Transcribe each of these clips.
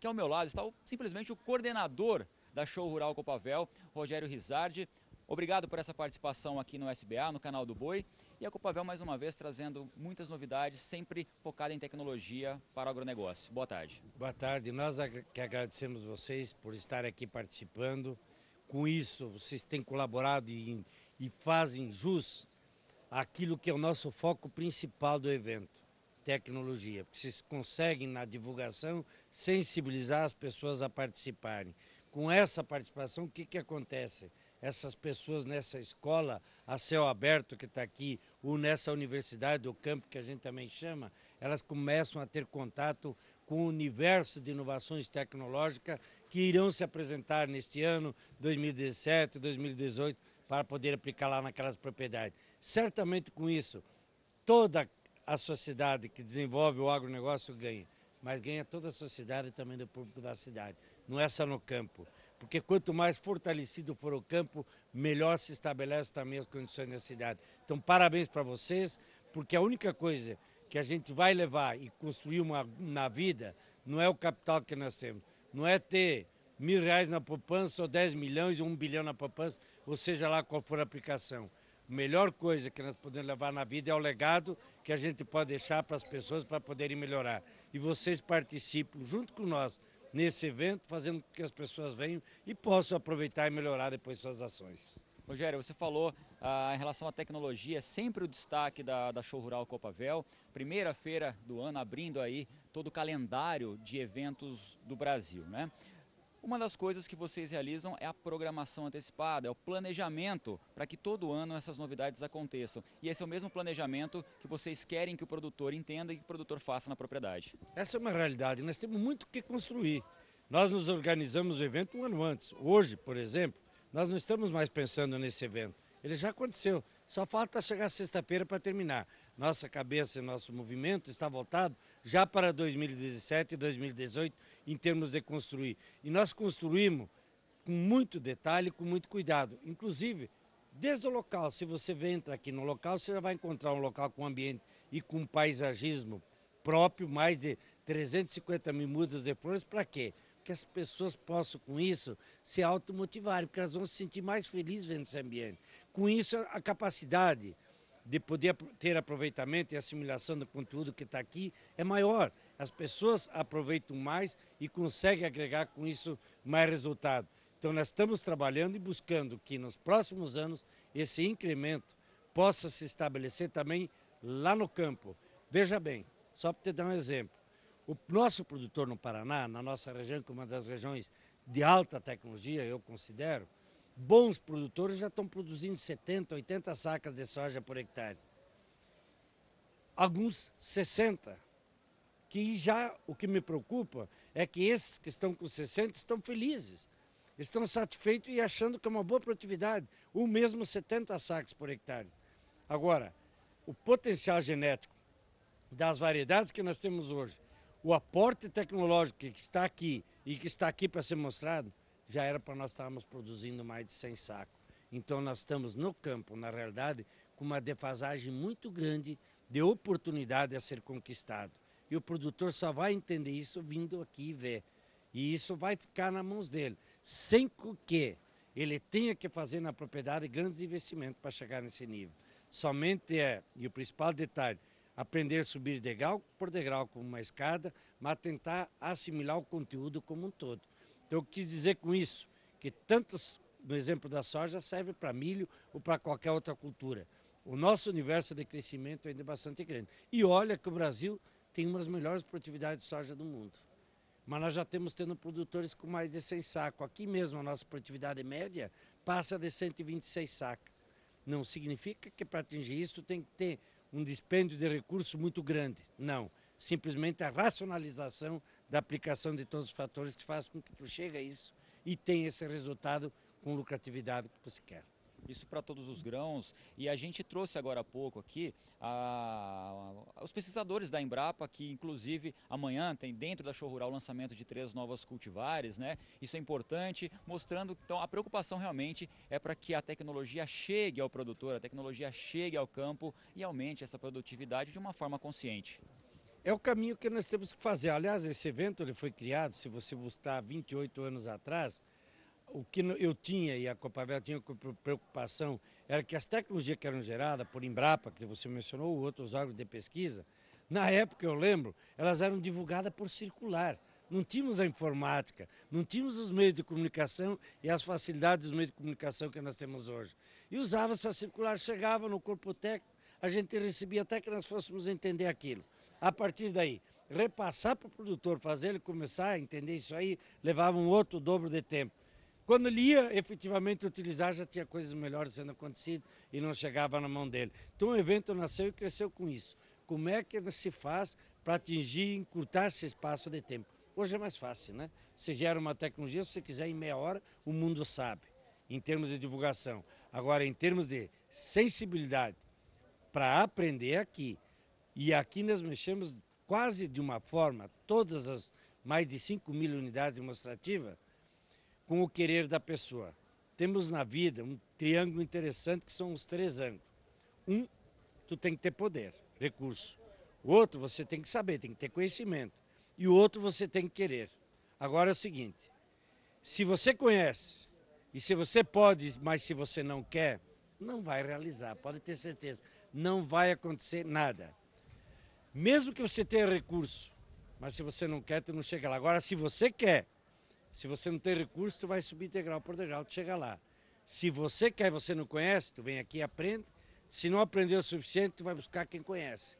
que ao meu lado está o, simplesmente o coordenador da Show Rural Copavel, Rogério Rizardi. Obrigado por essa participação aqui no SBA, no canal do Boi. E a Copavel, mais uma vez, trazendo muitas novidades, sempre focada em tecnologia para o agronegócio. Boa tarde. Boa tarde. Nós que agradecemos vocês por estar aqui participando. Com isso, vocês têm colaborado e, e fazem jus àquilo que é o nosso foco principal do evento, tecnologia, porque se conseguem na divulgação sensibilizar as pessoas a participarem. Com essa participação, o que, que acontece? Essas pessoas nessa escola a céu aberto que está aqui, ou nessa universidade, ou campo que a gente também chama, elas começam a ter contato com o universo de inovações tecnológicas que irão se apresentar neste ano, 2017, 2018, para poder aplicar lá naquelas propriedades. Certamente com isso, toda a sociedade que desenvolve o agronegócio ganha, mas ganha toda a sociedade e também do público da cidade, não é só no campo. Porque quanto mais fortalecido for o campo, melhor se estabelece também as condições da cidade. Então, parabéns para vocês, porque a única coisa que a gente vai levar e construir uma, na vida não é o capital que nós temos, não é ter mil reais na poupança ou 10 milhões ou um bilhão na poupança, ou seja lá qual for a aplicação melhor coisa que nós podemos levar na vida é o legado que a gente pode deixar para as pessoas para poderem melhorar. E vocês participam junto com nós nesse evento, fazendo com que as pessoas venham e possam aproveitar e melhorar depois suas ações. Rogério, você falou ah, em relação à tecnologia, é sempre o destaque da, da Show Rural Copavel, primeira feira do ano, abrindo aí todo o calendário de eventos do Brasil, né? Uma das coisas que vocês realizam é a programação antecipada, é o planejamento para que todo ano essas novidades aconteçam. E esse é o mesmo planejamento que vocês querem que o produtor entenda e que o produtor faça na propriedade. Essa é uma realidade, nós temos muito o que construir. Nós nos organizamos o evento um ano antes. Hoje, por exemplo, nós não estamos mais pensando nesse evento. Ele já aconteceu. Só falta chegar sexta-feira para terminar. Nossa cabeça e nosso movimento está voltado já para 2017 e 2018 em termos de construir. E nós construímos com muito detalhe, com muito cuidado. Inclusive, desde o local, se você entra aqui no local, você já vai encontrar um local com ambiente e com paisagismo próprio, mais de 350 mil mudas de flores, para quê? que as pessoas possam, com isso, se automotivarem, porque elas vão se sentir mais felizes vendo esse ambiente. Com isso, a capacidade de poder ter aproveitamento e assimilação do conteúdo que está aqui é maior. As pessoas aproveitam mais e conseguem agregar com isso mais resultado. Então, nós estamos trabalhando e buscando que nos próximos anos esse incremento possa se estabelecer também lá no campo. Veja bem, só para te dar um exemplo. O nosso produtor no Paraná, na nossa região, que é uma das regiões de alta tecnologia, eu considero, bons produtores já estão produzindo 70, 80 sacas de soja por hectare. Alguns 60. Que já o que me preocupa é que esses que estão com 60 estão felizes, estão satisfeitos e achando que é uma boa produtividade, o mesmo 70 sacas por hectare. Agora, o potencial genético das variedades que nós temos hoje o aporte tecnológico que está aqui e que está aqui para ser mostrado, já era para nós estarmos produzindo mais de 100 sacos. Então nós estamos no campo, na realidade, com uma defasagem muito grande de oportunidade a ser conquistado. E o produtor só vai entender isso vindo aqui e ver. E isso vai ficar nas mãos dele, sem que ele tenha que fazer na propriedade grandes investimentos para chegar nesse nível. Somente é, e o principal detalhe, aprender a subir degrau por degrau como uma escada, mas tentar assimilar o conteúdo como um todo. Então, eu quis dizer com isso que tanto no exemplo da soja serve para milho ou para qualquer outra cultura. O nosso universo de crescimento ainda é bastante grande. E olha que o Brasil tem uma das melhores produtividades de soja do mundo. Mas nós já temos tendo produtores com mais de 100 sacos. Aqui mesmo a nossa produtividade média passa de 126 sacos. Não significa que para atingir isso tem que ter um dispêndio de recursos muito grande. Não. Simplesmente a racionalização da aplicação de todos os fatores que faz com que tu chegue a isso e tenha esse resultado com lucratividade que você quer isso para todos os grãos. E a gente trouxe agora há pouco aqui a, a, os pesquisadores da Embrapa, que inclusive amanhã tem dentro da Show Rural o lançamento de três novas cultivares, né? Isso é importante, mostrando então a preocupação realmente é para que a tecnologia chegue ao produtor, a tecnologia chegue ao campo e aumente essa produtividade de uma forma consciente. É o caminho que nós temos que fazer. Aliás, esse evento ele foi criado, se você buscar 28 anos atrás, o que eu tinha e a Copavel tinha preocupação era que as tecnologias que eram geradas por Embrapa, que você mencionou, outros órgãos de pesquisa, na época eu lembro, elas eram divulgadas por circular. Não tínhamos a informática, não tínhamos os meios de comunicação e as facilidades dos meios de comunicação que nós temos hoje. E usava essa circular, chegava no corpo técnico, a gente recebia até que nós fôssemos entender aquilo. A partir daí, repassar para o produtor, fazer ele começar a entender isso aí, levava um outro dobro de tempo. Quando ele ia efetivamente utilizar, já tinha coisas melhores sendo acontecido e não chegava na mão dele. Então o evento nasceu e cresceu com isso. Como é que se faz para atingir e encurtar esse espaço de tempo? Hoje é mais fácil, né? Você gera uma tecnologia, se você quiser, em meia hora, o mundo sabe, em termos de divulgação. Agora, em termos de sensibilidade para aprender aqui, e aqui nós mexemos quase de uma forma, todas as mais de 5 mil unidades demonstrativas, com o querer da pessoa. Temos na vida um triângulo interessante que são os três ângulos. Um, tu tem que ter poder, recurso. O outro, você tem que saber, tem que ter conhecimento. E o outro, você tem que querer. Agora é o seguinte: se você conhece, e se você pode, mas se você não quer, não vai realizar, pode ter certeza. Não vai acontecer nada. Mesmo que você tenha recurso, mas se você não quer, tu não chega lá. Agora, se você quer, se você não tem recurso, tu vai subir integral por degrau, tu chega lá. Se você quer e você não conhece, tu vem aqui e aprende. Se não aprendeu o suficiente, tu vai buscar quem conhece.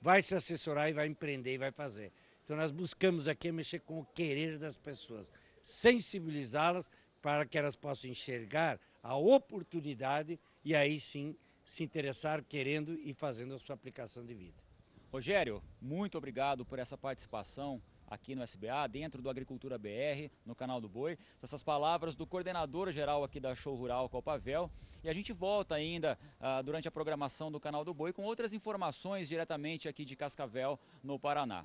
Vai se assessorar e vai empreender e vai fazer. Então nós buscamos aqui é mexer com o querer das pessoas, sensibilizá-las para que elas possam enxergar a oportunidade e aí sim se interessar querendo e fazendo a sua aplicação de vida. Rogério, muito obrigado por essa participação aqui no SBA, dentro do Agricultura BR, no canal do Boi. Essas palavras do coordenador geral aqui da Show Rural Copavel. E a gente volta ainda ah, durante a programação do canal do Boi com outras informações diretamente aqui de Cascavel, no Paraná.